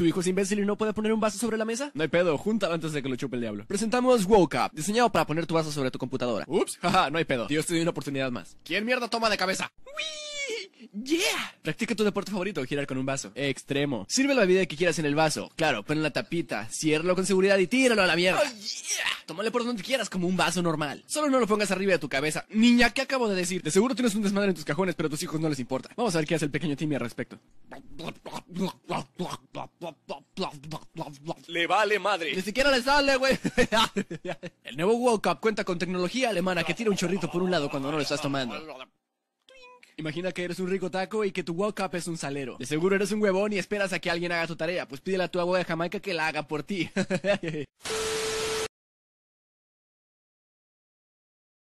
¿Tu hijo es imbécil y no puede poner un vaso sobre la mesa? No hay pedo, júntalo antes de que lo chupe el diablo. Presentamos Woke Up, diseñado para poner tu vaso sobre tu computadora. Ups, jaja, no hay pedo. Dios te dio una oportunidad más. ¿Quién mierda toma de cabeza? ¡Yeah! Practica tu deporte favorito, girar con un vaso. Extremo. Sirve la vida que quieras en el vaso. Claro, pon la tapita, ciérralo con seguridad y tíralo a la mierda. Oh, yeah. Tómale por donde quieras, como un vaso normal. Solo no lo pongas arriba de tu cabeza. Niña, ¿qué acabo de decir? De seguro tienes un desmadre en tus cajones, pero a tus hijos no les importa. Vamos a ver qué hace el pequeño Timmy al respecto. Le vale madre. Ni siquiera le sale, güey. El nuevo World Cup cuenta con tecnología alemana que tira un chorrito por un lado cuando no lo estás tomando. Imagina que eres un rico taco y que tu World Cup es un salero. De seguro eres un huevón y esperas a que alguien haga tu tarea. Pues pídele a tu abuela de Jamaica que la haga por ti.